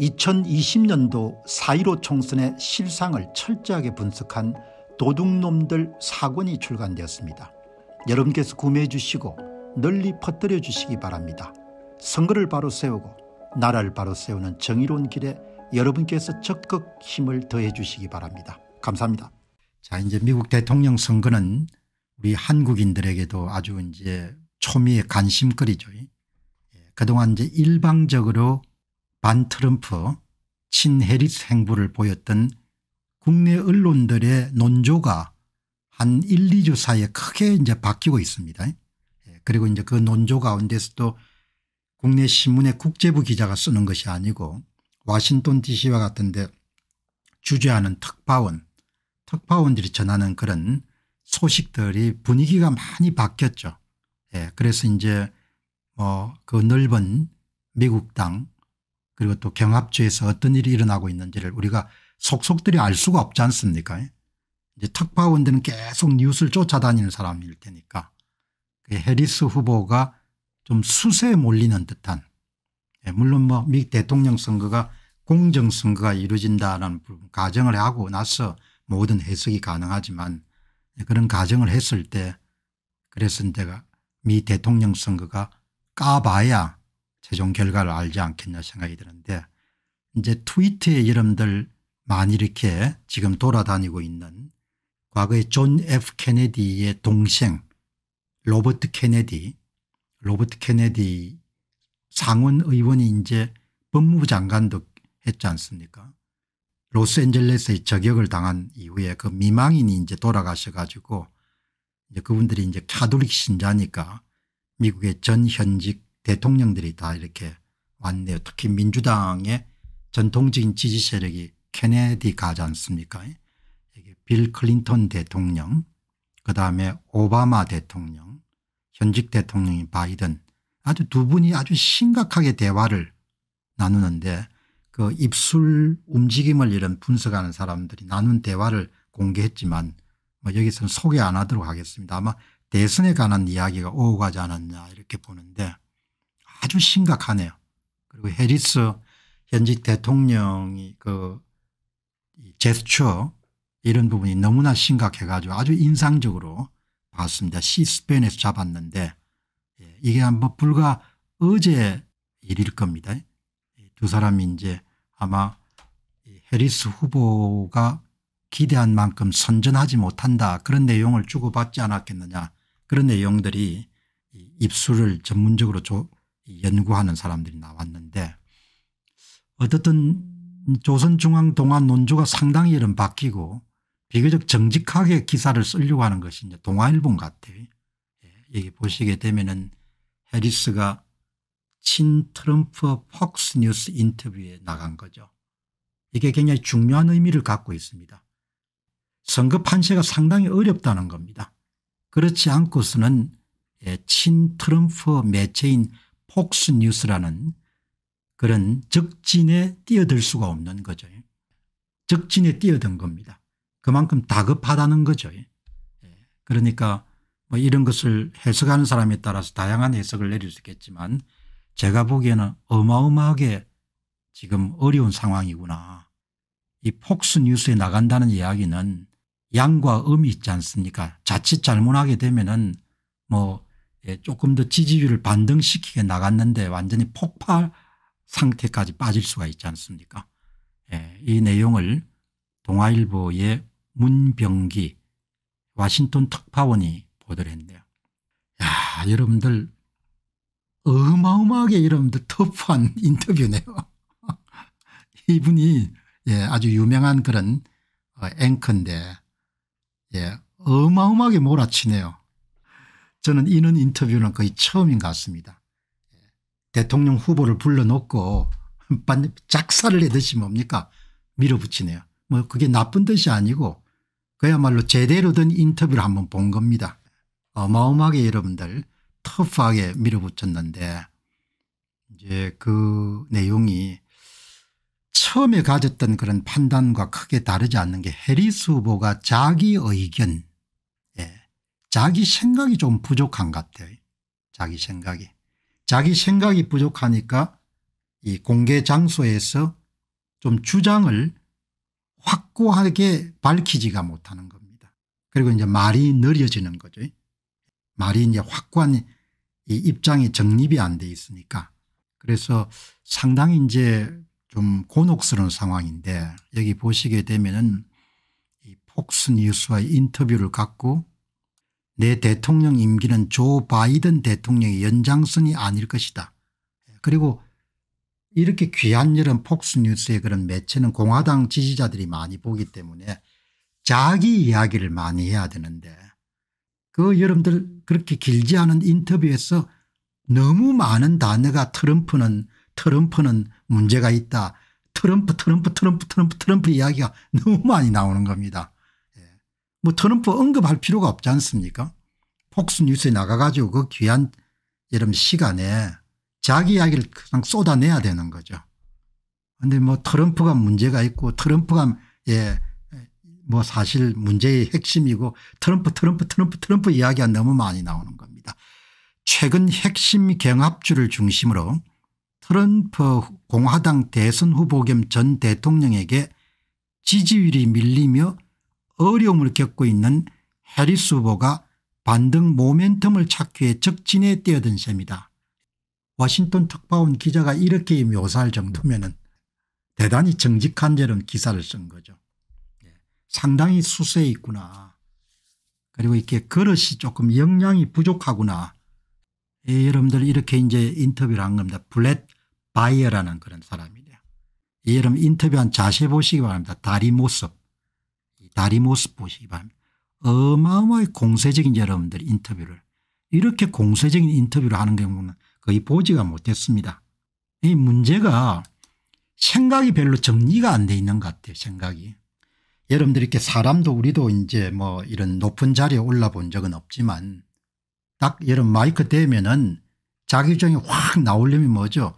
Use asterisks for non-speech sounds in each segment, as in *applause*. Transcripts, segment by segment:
2020년도 4.15 총선의 실상을 철저하게 분석한 도둑놈들 사권이 출간되었습니다. 여러분께서 구매해 주시고 널리 퍼뜨려 주시기 바랍니다. 선거를 바로 세우고 나라를 바로 세우는 정의로운 길에 여러분께서 적극 힘을 더해 주시기 바랍니다. 감사합니다. 자 이제 미국 대통령 선거는 우리 한국인들에게도 아주 이제 초미의 관심거리죠. 예, 그동안 이제 일방적으로 반 트럼프 친해리스 행보를 보였던 국내 언론들의 논조가 한 1, 2주 사이에 크게 이제 바뀌고 있습니다. 예, 그리고 이제 그 논조 가운데서도 국내 신문의 국제부 기자가 쓰는 것이 아니고 와싱턴 DC와 같은데 주재하는 특파원, 특파원들이 전하는 그런 소식들이 분위기가 많이 바뀌었죠. 예, 그래서 이제 뭐 그 넓은 미국 땅 그리고 또경합주에서 어떤 일이 일어나고 있는지를 우리가 속속들이 알 수가 없지 않습니까 이제 특파원들은 계속 뉴스를 쫓아다니는 사람일 테니까 그 해리스 후보가 좀 수세에 몰리는 듯한 예, 물론 뭐 미 대통령 선거가 공정선거가 이루어진다라는 가정을 하고 나서 모든 해석이 가능하지만 예, 그런 가정을 했을 때 그랬을 때가 미 대통령 선거가 까봐야 최종 결과를 알지 않겠냐 생각이 드는데 이제 트위터의 이름들 많이 이렇게 지금 돌아다니고 있는 과거의존 F 케네디의 동생 로버트 케네디 로버트 케네디 상원 의원이 이제 법무부 장관도 했지 않습니까 로스앤젤레스의 저격을 당한 이후에 그 미망인이 이제 돌아가셔 가지고 이제 그분들이 이제 카톨릭 신자니까 미국의 전 현직 대통령들이 다 이렇게 왔네요. 특히 민주당의 전통적인 지지 세력이 케네디 가지 않습니까? 이게 빌 클린턴 대통령, 그 다음에 오바마 대통령, 현직 대통령인 바이든 아주 두 분이 아주 심각하게 대화를 나누는데 그 입술 움직임을 이런 분석하는 사람들이 나눈 대화를 공개했지만 뭐 여기서는 소개 안 하도록 하겠습니다. 아마 대선에 관한 이야기가 오고 가지 않았냐 이렇게 보는데 아주 심각하네요. 그리고 해리스 현직 대통령이 그 제스처 이런 부분이 너무나 심각해 가지고 아주 인상적으로 봤습니다. 시스펜에서 잡았는데 예, 이게 한번 불과 어제 일일 겁니다. 두 사람이 이제 아마 해리스 후보가 기대한 만큼 선전하지 못한다 그런 내용을 주고받지 않았겠느냐 그런 내용들이 입술을 전문적으로 연구하는 사람들이 나왔는데 어떻든 조선중앙동안 논조가 상당히 이런 바뀌고 비교적 정직하게 기사를 쓰려고 하는 것이 이제 동아일본 같아. 예, 여기 보시게 되면은 해리스가 친 트럼프 폭스 뉴스 인터뷰에 나간 거죠. 이게 굉장히 중요한 의미를 갖고 있습니다. 선거 판세가 상당히 어렵다는 겁니다. 그렇지 않고서는 예, 친 트럼프 매체인 폭스뉴스라는 그런 적진에 뛰어들 수가 없는 거죠. 적진에 뛰어든 겁니다. 그만큼 다급하다는 거죠. 예. 그러니까 뭐 이런 것을 해석하는 사람에 따라서 다양한 해석을 내릴 수 있겠지만 제가 보기에는 어마어마하게 지금 어려운 상황이구나. 이 폭스뉴스에 나간다는 이야기는 양과 음이 있지 않습니까 자칫 잘못하게 되면 은뭐 예, 조금 더 지지율을 반등시키게 나갔는데 완전히 폭발 상태까지 빠질 수가 있지 않습니까 예, 이 내용을 동아일보의 문병기 와싱턴 특파원이 보도를 했네요. 야 여러분들 어마어마하게 여러분들 터프한 *laughs* 인터뷰네요. *laughs* 이분이 예, 아주 유명한 그런 어, 앵커인데 예, 어마어마하게 몰아치네요. 저는 이런 인터뷰는 거의 처음인 것 같습니다. 대통령 후보를 불러놓고 작사를 해듯이 뭡니까 밀어붙이네요. 뭐 그게 나쁜 뜻이 아니고 그야말로 제대로 된 인터뷰를 한번 본 겁니다. 어마어마하게 여러분들 터프하게 밀어붙였는데 이제 그 내용이 처음에 가졌던 그런 판단과 크게 다르지 않는 게 해리스 후보가 자기 의견 자기 생각이 좀 부족한 것 같아요. 자기 생각이. 자기 생각이 부족하니까 이 공개 장소에서 좀 주장을 확고하게 밝히지가 못하는 겁니다. 그리고 이제 말이 느려지는 거죠. 말이 이제 확고한 이 입장이 정립이 안 돼 있으니까 그래서 상당히 이제 좀 곤혹스러운 상황인데 여기 보시게 되면은 이폭스뉴스와 인터뷰를 갖고 내 대통령 임기는 조 바이든 대통령의 연장선이 아닐 것이다. 그리고 이렇게 귀한 이런 폭스뉴스의 그런 매체는 공화당 지지자들이 많이 보기 때문에 자기 이야기를 많이 해야 되는데 그 여러분들 그렇게 길지 않은 인터뷰에서 너무 많은 단어가 트럼프는 트럼프는 문제가 있다. 트럼프 트럼프 트럼프 트럼프 트럼프 이야기가 너무 많이 나오는 겁니다. 뭐 트럼프 언급할 필요가 없지 않습니까 폭스 뉴스에 나가가지고 그 귀한 여름 시간에 자기 이야기를 그냥 쏟아내야 되는 거죠. 그런데 뭐 트럼프가 문제가 있고 트럼프가 예, 뭐 사실 문제의 핵심이고 트럼프 트럼프 트럼프 트럼프 이야기가 너무 많이 나오는 겁니다. 최근 핵심 경합주를 중심으로 트럼프 공화당 대선 후보 겸 전 대통령에게 지지율이 밀리며 어려움을 겪고 있는 해리스 후보가 반등 모멘텀을 찾기 위해 적진에 뛰어든 셈이다. 워싱턴 특파원 기자가 이렇게 묘사할 정도면 대단히 정직한 저런 기사를 쓴 거죠. 예, 상당히 수세 있구나. 그리고 이렇게 그릇이 조금 영양이 부족하구나. 예, 여러분들 이렇게 이제 인터뷰를 한 겁니다. 블렛 바이어라는 그런 사람이래요. 예, 여러분 인터뷰한 자세 보시기 바랍니다. 다리 모습. 다리 모습 보시기 바랍니다. 어마어마하게 공세적인 여러분들 인터뷰를 이렇게 공세적인 인터뷰를 하는 경우는 거의 보지가 못했습니다. 이 문제가 생각이 별로 정리가 안 돼 있는 것 같아요 생각이. 여러분들 이렇게 사람도 우리도 이제 뭐 이런 높은 자리에 올라본 적은 없지만 딱여러 마이크 대면은 자기 입장이 확 나오려면 뭐죠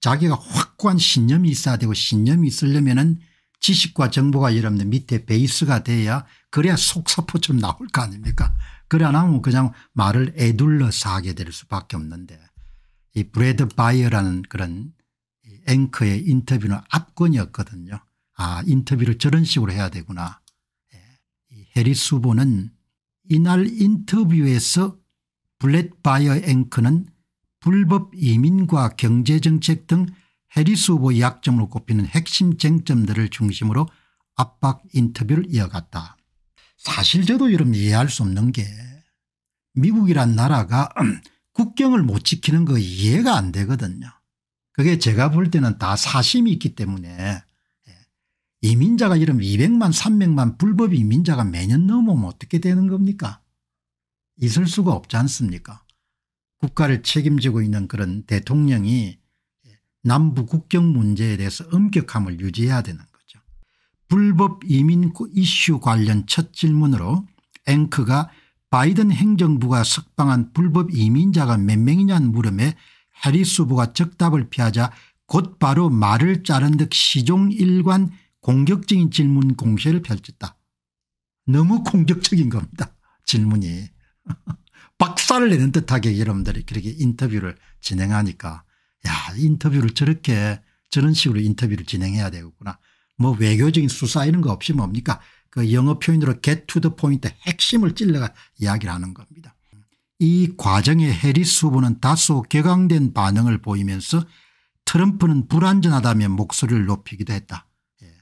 자기가 확고한 신념이 있어야 되고 신념이 있으려면 은 지식과 정보가 여러분들 밑에 베이스가 돼야 그래야 속사포처럼 나올 거 아닙니까 그래야 나면 그냥 말을 에둘러서 하게 될 수밖에 없는데 이 브래드 바이어라는 그런 앵커의 인터뷰는 압권이었거든요. 아 인터뷰를 저런 식으로 해야 되구나. 예. 해리스 후보는 이날 인터뷰에서 블랙 바이어 앵커는 불법 이민과 경제정책 등 해리스 후보의 약점으로 꼽히는 핵심 쟁점들을 중심으로 압박 인터뷰를 이어갔다. 사실 저도 여러 이해할 수 없는 게 미국이란 나라가 *clears throat* 국경을 못 지키는 거 이해가 안 되거든요. 그게 제가 볼 때는 다 사심이 있기 때문에 예. 이민자가 이러 200만 300만 불법 이민자가 매년 넘어오면 어떻게 되는 겁니까 있을 수가 없지 않습니까 국가를 책임지고 있는 그런 대통령이 남북 국경 문제에 대해서 엄격함을 유지해야 되는 거죠. 불법 이민 그 이슈 관련 첫 질문으로 앵커가 바이든 행정부가 석방한 불법 이민자가 몇 명이냐는 물음에 해리스 후보가 적답을 피하자 곧바로 말을 자른 듯 시종일관 공격적인 질문 공세를 펼쳤다. 너무 공격적인 겁니다. 질문이. *laughs* 박살을 내는 듯하게 여러분들이 그렇게 인터뷰를 진행하니까 야 인터뷰를 저렇게 저런 식으로 인터뷰를 진행해야 되겠구나. 뭐 외교적인 수사 이런 거 없이 뭡니까 그 영어 표현으로 get to the point 핵심을 찔러가 이야기를 하는 겁니다. 이 과정에 해리스 후보는 다소 격앙된 반응을 보이면서 트럼프는 불안전하다며 목소리를 높이기도 했다. 예.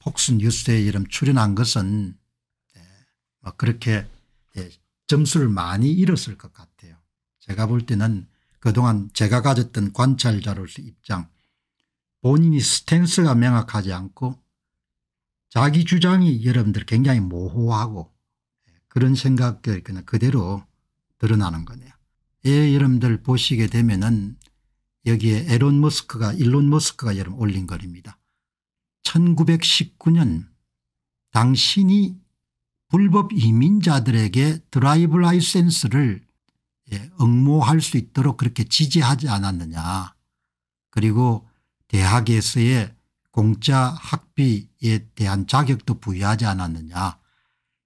폭스 뉴스에 이름 출연한 것은 예. 뭐 그렇게 예. 점수를 많이 잃었을 것 같아요. 제가 볼 때는 그동안 제가 가졌던 관찰자로서 입장 본인이 스탠스가 명확하지 않고 자기 주장이 여러분들 굉장히 모호하고 예, 그런 생각들 그냥 그대로 드러나는 거네요. 예, 여러분들 보시게 되면은 여기에 에론 머스크가 일론 머스크가 여러분 올린 글입니다. 1919년 당신이 불법 이민자들에게 드라이브 라이센스를 예, 응모할 수 있도록 그렇게 지지하지 않았느냐. 그리고 대학에서의 공짜 학비에 대한 자격도 부여하지 않았느냐.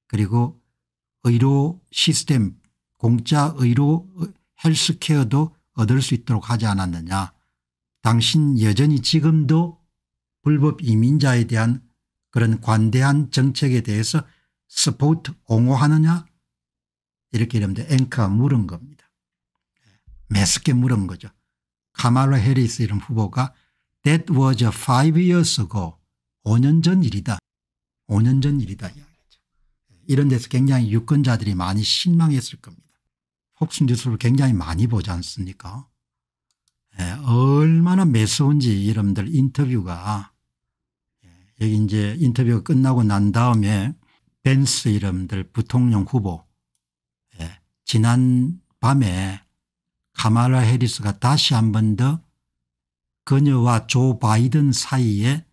그리고 의료 시스템 공짜 의료 헬스케어도 얻을 수 있도록 하지 않았느냐. 당신 여전히 지금도 불법 이민자에 대한 그런 관대한 정책에 대해서 스포트 옹호하느냐 이렇게 이름면 앵커가 물은 겁니다. 매스게 물은 거죠. 카말라 해리스 이런 후보가 That was five years ago. 5년 전 일이다. 5년 전 일이다. 이런 데서 굉장히 유권자들이 많이 신망했을 겁니다. 폭신지수를 굉장히 많이 보지 않습니까? 예, 얼마나 매서운지 여러분들 인터뷰가 예, 여기 이제 인터뷰가 끝나고 난 다음에 벤스 이름들 부통령 후보 지난 밤에 카마라 해리스가 다시 한 번 더 그녀와 조 바이든 사이에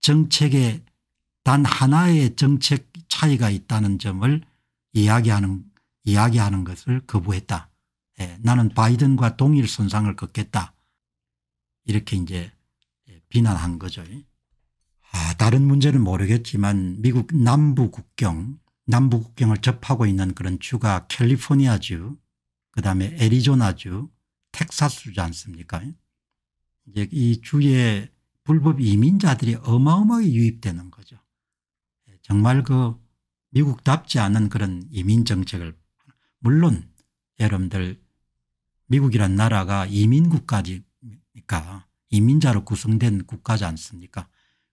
정책에 단 하나의 정책 차이가 있다는 점을 이야기하는 이야기하는 것을 거부했다. 예, 나는 바이든과 동일 선상을 걷겠다. 이렇게 이제 예, 비난한 거죠. 아, 다른 문제는 모르겠지만 미국 남부 국경 남북국경을 접하고 있는 그런 주가 캘리포니아주 그다음에 애리조나주 텍사스주 않습니까 이제 이 주에 불법 이민자들이 어마어마하게 유입되는 거죠. 예, 정말 그 미국답지 않은 그런 이민 정책을 물론 여러분들 미국이란 나라가 이민국가니까 이민자로 구성된 국가지 않습니까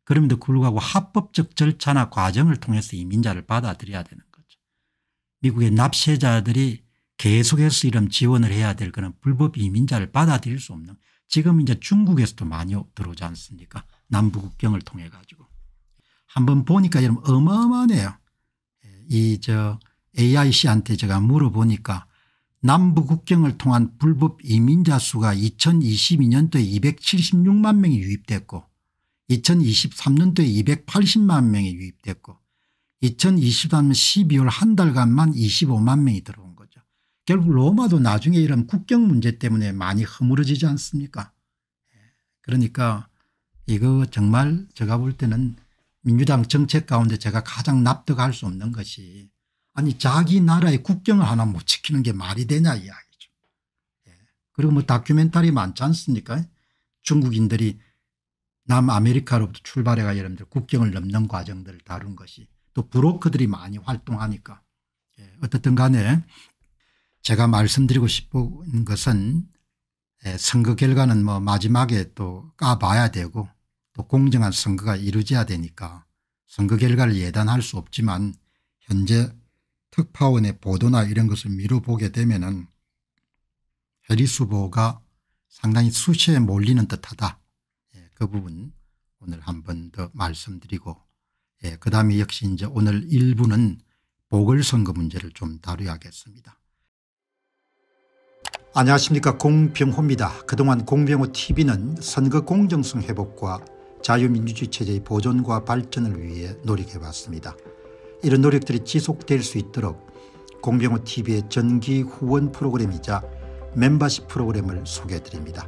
그럼에도 불구하고 합법적 절차나 과정을 통해서 이민자를 받아들여야 되는 거죠. 미국의 납세자들이 계속해서 이런 지원을 해야 될 그런 불법 이민자를 받아들일 수 없는 지금 이제 중국에서도 많이 들어오지 않습니까 남북국경을 통해 가지고. 한번 보니까 여러분 어마어마하네요. 이저 AIC한테 제가 물어보니까 남북국경을 통한 불법 이민자 수가 2022년도에 276만 명이 유입됐고 2023년도에 280만 명이 유입됐고 2023년 12월 한 달간만 25만 명이 들어온 거죠. 결국 로마도 나중에 이런 국경 문제 때문에 많이 허물어지지 않습니까 예, 그러니까 이거 정말 제가 볼 때는 민주당 정책 가운데 제가 가장 납득할 수 없는 것이 아니 자기 나라의 국경을 하나 못 지키는 게 말이 되냐 이야기죠. 예, 그리고 뭐 다큐멘터리 많지 않습니까 중국인들이 남아메리카로부터 출발해가 여러분들 국경을 넘는 과정들을 다룬 것이 또 브로커들이 많이 활동하니까 예, 어떻든 간에 제가 말씀드리고 싶은 것은 예, 선거 결과는 뭐 마지막에 또 까봐야 되고 또 공정한 선거가 이루어져야 되니까 선거 결과를 예단할 수 없지만 현재 특파원의 보도나 이런 것을 미뤄보게 되면 은 해리스 보가 상당히 수시에 몰리는 듯하다 그 부분 오늘 한 번 더 말씀드리고 예, 그 다음에 역시 이제 오늘 일부는 보궐선거 문제를 좀다루야겠습니다 안녕하십니까 공병호입니다. 그동안 공병호 tv는 선거 공정성 회복과 자유민주주의 체제의 보존과 발전을 위해 노력해왔습니다. 이런 노력들이 지속될 수 있도록 공병호 tv의 전기 후원 프로그램이자 멤버십 프로그램을 소개해드립니다.